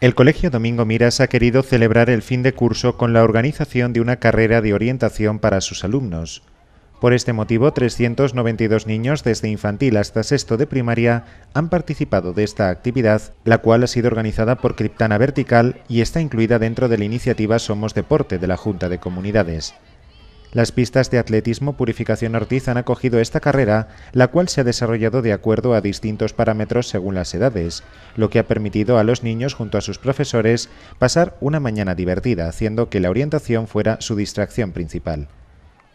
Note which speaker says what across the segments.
Speaker 1: El Colegio Domingo Miras ha querido celebrar el fin de curso con la organización de una carrera de orientación para sus alumnos. Por este motivo, 392 niños desde infantil hasta sexto de primaria han participado de esta actividad, la cual ha sido organizada por Criptana Vertical y está incluida dentro de la iniciativa Somos Deporte de la Junta de Comunidades. Las pistas de atletismo Purificación Ortiz han acogido esta carrera, la cual se ha desarrollado de acuerdo a distintos parámetros según las edades, lo que ha permitido a los niños junto a sus profesores pasar una mañana divertida, haciendo que la orientación fuera su distracción principal.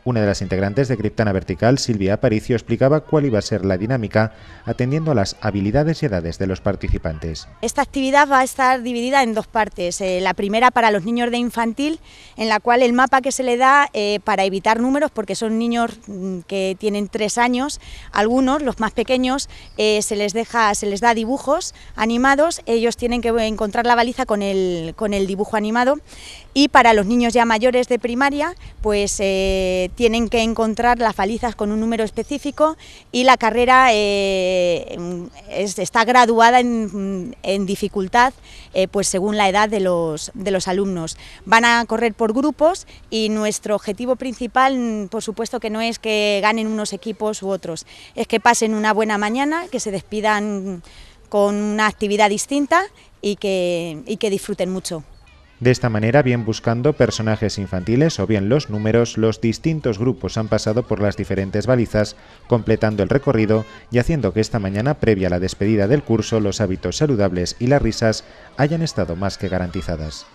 Speaker 1: Una de las integrantes de Criptana Vertical, Silvia Aparicio, explicaba cuál iba a ser la dinámica atendiendo a las habilidades y edades de los participantes.
Speaker 2: Esta actividad va a estar dividida en dos partes. Eh, la primera para los niños de infantil, en la cual el mapa que se le da eh, para evitar números, porque son niños mm, que tienen tres años, algunos, los más pequeños, eh, se, les deja, se les da dibujos animados, ellos tienen que encontrar la baliza con el, con el dibujo animado. Y para los niños ya mayores de primaria, pues tienen que encontrar las palizas con un número específico y la carrera eh, está graduada en, dificultad eh, pues según la edad de los, alumnos. Van a correr por grupos y nuestro objetivo principal, por supuesto que no es que ganen unos equipos u otros, es que pasen una buena mañana, que se despidan con una actividad distinta y que disfruten mucho.
Speaker 1: De esta manera, bien buscando personajes infantiles o bien los números, los distintos grupos han pasado por las diferentes balizas, completando el recorrido y haciendo que esta mañana, previa a la despedida del curso, los hábitos saludables y las risas hayan estado más que garantizadas.